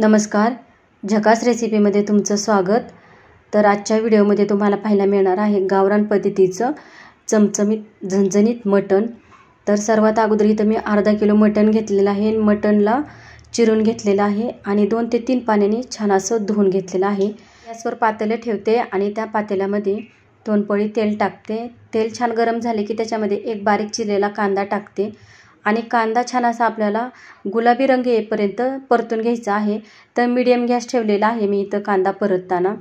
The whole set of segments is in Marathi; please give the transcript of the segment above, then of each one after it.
नमस्कार झकास रेसिपीमध्ये तुमचं स्वागत तर आजच्या व्हिडिओमध्ये तुम्हाला पाहायला मिळणार आहे गावरान पद्धतीचं चमचमीत झणझणीत मटण तर सर्वात अगोदर इथं मी अर्धा किलो मटण घेतलेलं आहे मटणला चिरून घेतलेलं आहे आणि दोन ते तीन पाण्याने छान असं धुवून घेतलेलं आहे गॅसवर पातेलं ठेवते आणि त्या पातेल्यामध्ये दोन पळी तेल टाकते तेल छान गरम झाले की त्याच्यामध्ये एक बारीक चिरलेला कांदा टाकते आणि कांदा छान असा आपल्याला गुलाबी रंग येईपर्यंत परतून घ्यायचा आहे तर मीडियम गॅस ठेवलेला आहे मी इथं कांदा परतताना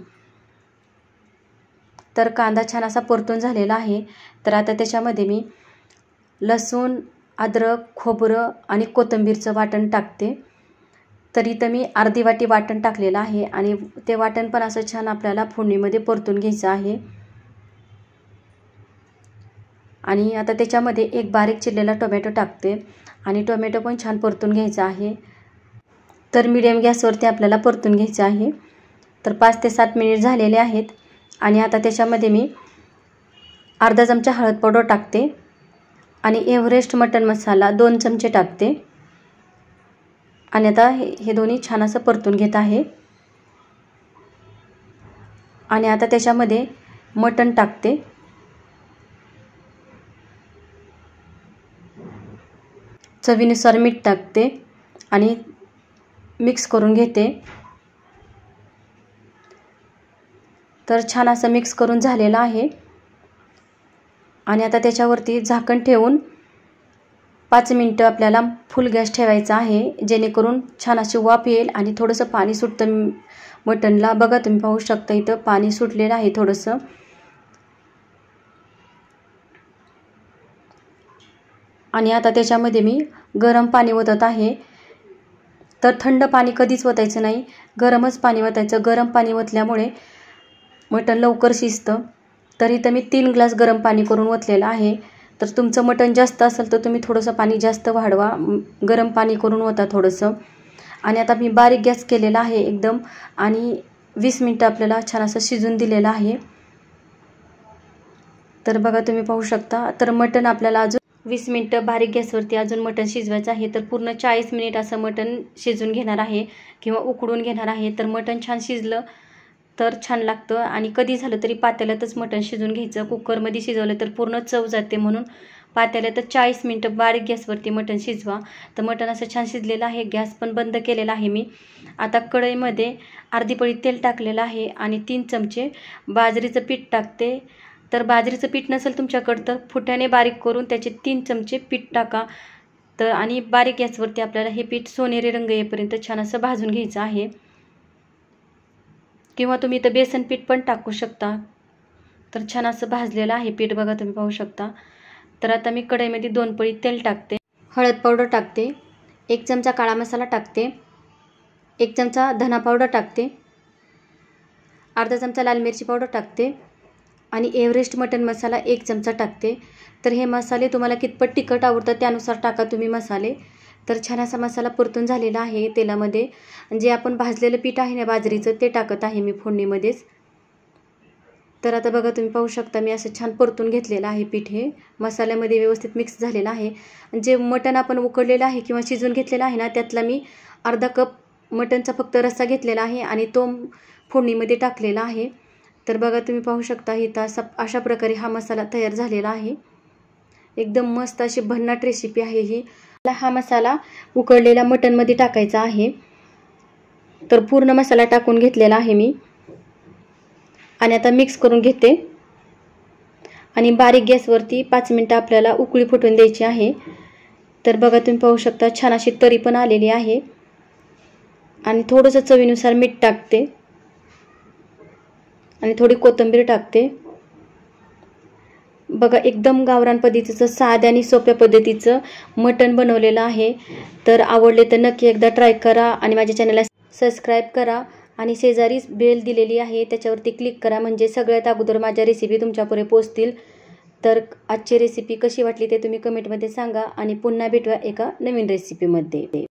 तर कांदा छान असा परतून झालेला आहे तर आता त्याच्यामध्ये मी लसूण अद्रक खोबरं आणि कोथिंबीरचं वाटण टाकते तर इथं मी अर्धी वाटी वाटण टाकलेलं आहे आणि ते वाटण पण असं छान आपल्याला फोडणीमध्ये परतून घ्यायचं आहे आणि आता त्याच्यामध्ये एक बारीक चिरलेला टोमॅटो टाकते आणि टोमॅटो पण छान परतून घ्यायचा आहे तर मीडियम गॅसवरती आपल्याला परतून घ्यायचं आहे तर पाच ते सात मिनिट झालेले आहेत आणि आता त्याच्यामध्ये मी अर्धा चमचा हळद पावडर टाकते आणि एव्हरेस्ट मटण मसाला दोन चमचे टाकते आणि आता हे दोन्ही छान असं परतून घेत आहे आणि आता त्याच्यामध्ये मटण टाकते चवीनुसार मीठ टाकते आणि मिक्स करून घेते तर छान असं मिक्स करून झालेलं आहे आणि आता त्याच्यावरती झाकण ठेवून पाच मिनटं आपल्याला फुल गॅस ठेवायचा आहे जेणेकरून छान अशी वाफ येईल आणि थोडंसं पाणी सुटतं मटणला बघा तुम्ही पाहू शकता इथं पाणी सुटलेलं आहे थोडंसं आणि आता त्याच्यामध्ये मी गरम पाणी ओतत आहे तर थंड पाणी कधीच वतायचं नाही गरमच पाणी ओतायचं गरम पाणी ओतल्यामुळे मटण लवकर शिजतं तर इथं मी तीन ग्लास गरम पाणी करून ओतलेलं आहे तर तुमचं मटण जास्त असेल तर तुम्ही थोडंसं पाणी जास्त वाढवा गरम पाणी करून ओता थोडंसं आणि आता मी बारीक गॅस केलेला आहे एकदम आणि वीस मिनटं आपल्याला छान असं शिजून दिलेलं आहे तर बघा तुम्ही पाहू शकता तर मटण आपल्याला अजून वीस मिनटं बारीक गॅसवरती अजून मटण शिजवायचं आहे तर पूर्ण चाळीस मिनिट असं मटण शिजून घेणार आहे किंवा उकडून घेणार आहे तर मटण छान शिजलं तर छान लागतं आणि कधी झालं तरी पातेल्यातच मटण शिजवून घ्यायचं कुकरमध्ये शिजवलं तर पूर्ण चव जाते म्हणून तर चाळीस मिनटं बारीक गॅसवरती मटण शिजवा तर मटण असं छान शिजलेलं आहे गॅस पण बंद केलेला आहे मी आता कढईमध्ये अर्धी पळी तेल टाकलेलं आहे आणि तीन चमचे बाजरीचं पीठ टाकते तर बाजरीचं पीठ नसेल तुमच्याकडं तर फुट्याने बारीक करून त्याचे तीन चमचे पीठ टाका तर आणि बारीक गॅसवरती आपल्याला हे पीठ सोनेरी रंग येईपर्यंत छान असं भाजून घ्यायचं आहे किंवा तुम्ही इथं बेसन पीठ पण टाकू शकता तर छान असं भाजलेलं आहे पीठ बघा तुम्ही पाहू शकता तर आता मी कढईमध्ये दोन पळी तेल टाकते हळद पावडर टाकते एक चमचा काळा मसाला टाकते एक चमचा धना पावडर टाकते अर्धा चमचा लाल मिरची पावडर टाकते आणि एव्हरेस्ट मटन मसाला एक चमचा टाकते तर हे मसाले तुम्हाला कितपत तिखट आवडतात त्यानुसार टाका तुम्ही मसाले तर छान असा मसाला परतून झालेला आहे तेलामध्ये जे आपण भाजलेलं पीठ आहे ना बाजरीचं ते टाकत आहे मी फोडणीमध्येच तर आता बघा तुम्ही पाहू शकता मी असं छान परतून घेतलेलं आहे पीठ हे मसाल्यामध्ये व्यवस्थित मिक्स झालेलं आहे जे मटण आपण उकडलेलं आहे किंवा शिजून घेतलेलं आहे ना त्यातला मी अर्धा कप मटनचा फक्त रस्सा घेतलेला आहे आणि तो फोडणीमध्ये टाकलेला आहे तर बघा तुम्ही पाहू शकता इथं असा अशा प्रकारे हा मसाला तयार झालेला आहे एकदम मस्त अशी भन्नाट रेसिपी आहे ही हा मसाला उकळलेल्या मटणमध्ये टाकायचा आहे तर पूर्ण मसाला टाकून घेतलेला आहे मी आणि आता मिक्स करून घेते आणि बारीक गॅसवरती पाच मिनटं आपल्याला उकळी फुटून द्यायची आहे तर बघा तुम्ही पाहू शकता छान अशी तरी पण आलेली आहे आणि थोडंसं चवीनुसार मीठ टाकते आणि थोडी कोथिंबीर टाकते बघा एकदम गावरान पद्धतीचं साध्या आणि सोप्या पद्धतीचं मटण बनवलेलं आहे तर आवडले तर नक्की एकदा ट्राय करा आणि माझ्या चॅनलला सबस्क्राईब करा आणि शेजारीच बेल दिलेली आहे त्याच्यावरती क्लिक करा म्हणजे सगळ्यात अगोदर माझ्या रेसिपी तुमच्यापुढे पोचतील तर आजची रेसिपी कशी वाटली ते तुम्ही कमेंटमध्ये सांगा आणि पुन्हा भेटूया एका नवीन रेसिपीमध्ये